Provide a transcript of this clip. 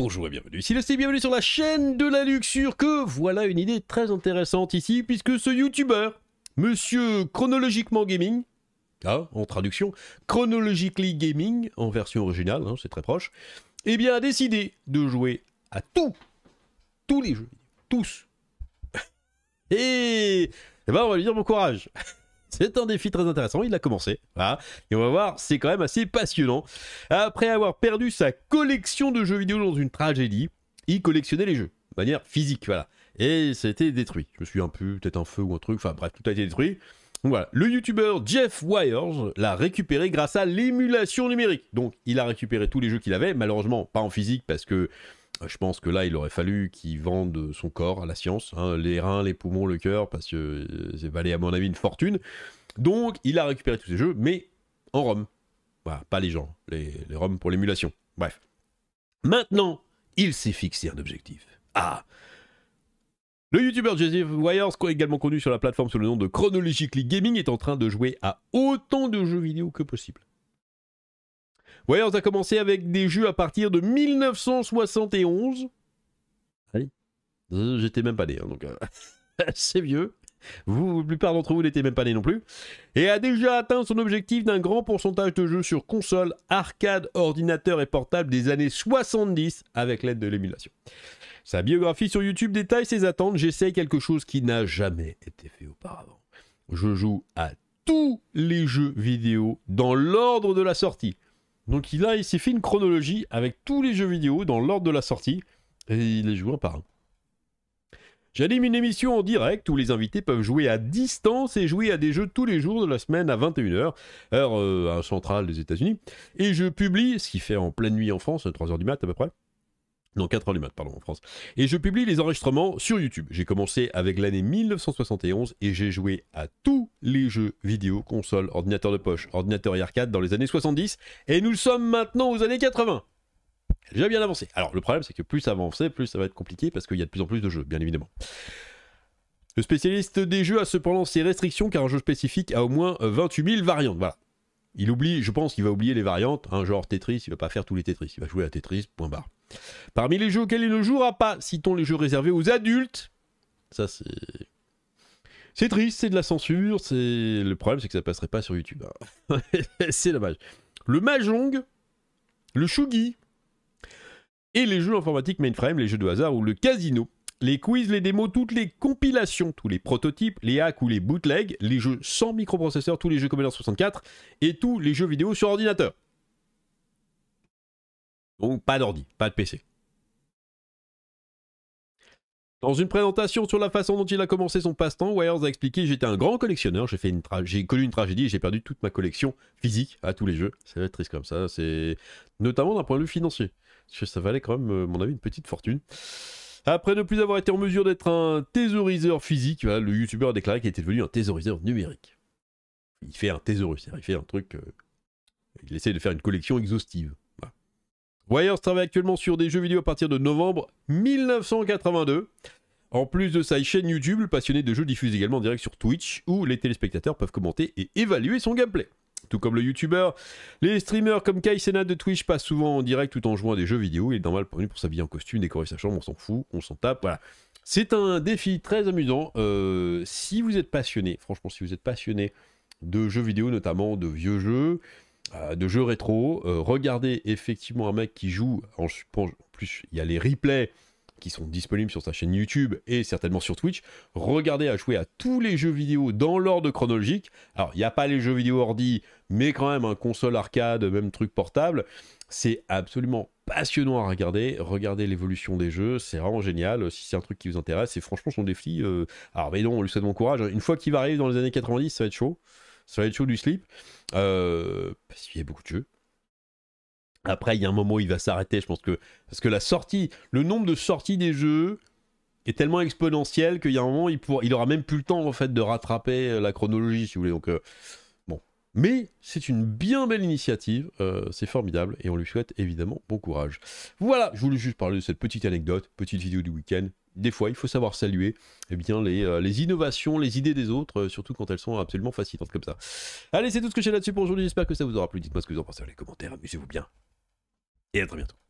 Bonjour et bienvenue, ici c'est bienvenue sur la chaîne de la luxure que voilà une idée très intéressante ici puisque ce youtubeur, monsieur chronologiquement gaming, hein, en traduction, chronologically gaming en version originale, hein, c'est très proche, eh bien a décidé de jouer à tous tous les jeux, tous. et, et eh ben on va lui dire bon courage C'est un défi très intéressant, il a commencé. Et on va voir, c'est quand même assez passionnant. Après avoir perdu sa collection de jeux vidéo dans une tragédie, il collectionnait les jeux, de manière physique, voilà. Et ça a été détruit. Je me suis un peu, peut-être un feu ou un truc, enfin bref, tout a été détruit. voilà, le youtubeur Jeff Wires l'a récupéré grâce à l'émulation numérique. Donc il a récupéré tous les jeux qu'il avait, malheureusement pas en physique parce que je pense que là, il aurait fallu qu'il vende son corps à la science, hein, les reins, les poumons, le cœur, parce que euh, c'est valait à mon avis une fortune. Donc, il a récupéré tous ses jeux, mais en Rome. pas les gens, les, les pour l'émulation. Bref. Maintenant, il s'est fixé un objectif. Ah le youtubeur Joseph Wires, également connu sur la plateforme sous le nom de Chronologically Gaming, est en train de jouer à autant de jeux vidéo que possible. Ouais, on a commencé avec des jeux à partir de 1971. Oui. Euh, j'étais même pas né, hein, donc c'est euh, vieux. Vous, la plupart d'entre vous n'étaient même pas né non plus. Et a déjà atteint son objectif d'un grand pourcentage de jeux sur console, arcade, ordinateur et portable des années 70 avec l'aide de l'émulation. Sa biographie sur YouTube détaille ses attentes. J'essaye quelque chose qui n'a jamais été fait auparavant. Je joue à tous les jeux vidéo dans l'ordre de la sortie. Donc il a ici fait une chronologie avec tous les jeux vidéo dans l'ordre de la sortie et il les joue un par un. J'anime une émission en direct où les invités peuvent jouer à distance et jouer à des jeux tous les jours de la semaine à 21h, heure euh, centrale des États-Unis. Et je publie, ce qui fait en pleine nuit en France, 3h du mat à peu près, non, 4 mètres, pardon, en France. Et je publie les enregistrements sur YouTube. J'ai commencé avec l'année 1971 et j'ai joué à tous les jeux vidéo, console, ordinateur de poche, ordinateur et arcades dans les années 70. Et nous sommes maintenant aux années 80. J'ai bien avancé. Alors, le problème, c'est que plus ça avance, plus ça va être compliqué parce qu'il y a de plus en plus de jeux, bien évidemment. Le spécialiste des jeux a cependant ses restrictions car un jeu spécifique a au moins 28 000 variantes. Voilà. Il oublie, je pense qu'il va oublier les variantes, un hein, genre Tetris, il va pas faire tous les Tetris, il va jouer à Tetris, point barre. Parmi les jeux auxquels il ne jouera pas, citons les jeux réservés aux adultes. Ça c'est... C'est triste, c'est de la censure, c'est... Le problème c'est que ça passerait pas sur YouTube. Hein. c'est dommage. Le Mahjong, le Shugi, et les jeux informatiques mainframe, les jeux de hasard ou le casino les quiz, les démos, toutes les compilations, tous les prototypes, les hacks ou les bootlegs, les jeux sans microprocesseur, tous les jeux Commodore 64 et tous les jeux vidéo sur ordinateur. Donc pas d'ordi, pas de PC. Dans une présentation sur la façon dont il a commencé son passe-temps, Wires a expliqué J'étais un grand collectionneur, j'ai connu une tragédie et j'ai perdu toute ma collection physique à tous les jeux. C'est triste comme ça, c'est notamment d'un point de vue financier. Parce que ça valait quand même, euh, mon avis, une petite fortune. Après ne plus avoir été en mesure d'être un thésauriseur physique, le youtubeur a déclaré qu'il était devenu un thésauriseur numérique. Il fait un thésaurus, il fait un truc... Euh, il essaie de faire une collection exhaustive. Voilà. travaille actuellement sur des jeux vidéo à partir de novembre 1982. En plus de sa chaîne YouTube, le passionné de jeux diffuse également en direct sur Twitch où les téléspectateurs peuvent commenter et évaluer son gameplay. Tout comme le youtubeur, les streamers comme Kai Sena de Twitch passent souvent en direct tout en jouant à des jeux vidéo. Il est normal pour lui pour s'habiller en costume, décorer sa chambre, on s'en fout, on s'en tape, voilà. C'est un défi très amusant. Euh, si vous êtes passionné, franchement, si vous êtes passionné de jeux vidéo, notamment de vieux jeux, euh, de jeux rétro, euh, regardez effectivement un mec qui joue. En, plus, il y a les replays qui sont disponibles sur sa chaîne YouTube et certainement sur Twitch, regardez à jouer à tous les jeux vidéo dans l'ordre chronologique. Alors, il n'y a pas les jeux vidéo ordi, mais quand même un console arcade, même truc portable. C'est absolument passionnant à regarder. Regardez l'évolution des jeux, c'est vraiment génial. Si c'est un truc qui vous intéresse, c'est franchement, son défi. Euh, alors, mais non, on lui souhaite bon courage. Une fois qu'il va arriver dans les années 90, ça va être chaud. Ça va être chaud du slip. Euh, parce qu'il y a beaucoup de jeux. Après, il y a un moment où il va s'arrêter, je pense que. Parce que la sortie, le nombre de sorties des jeux est tellement exponentiel qu'il y a un moment, il, il aura même plus le temps, en fait, de rattraper euh, la chronologie, si vous voulez. Donc, euh, bon. Mais c'est une bien belle initiative, euh, c'est formidable, et on lui souhaite évidemment bon courage. Voilà, je voulais juste parler de cette petite anecdote, petite vidéo du week-end. Des fois, il faut savoir saluer eh bien, les, les, innovations, les idées des autres, surtout quand elles sont absolument fascinantes comme ça. Allez, c'est tout ce que j'ai là-dessus pour aujourd'hui, j'espère que ça vous aura plu. Dites-moi ce que vous en pensez dans les commentaires, amusez-vous bien et à très bientôt.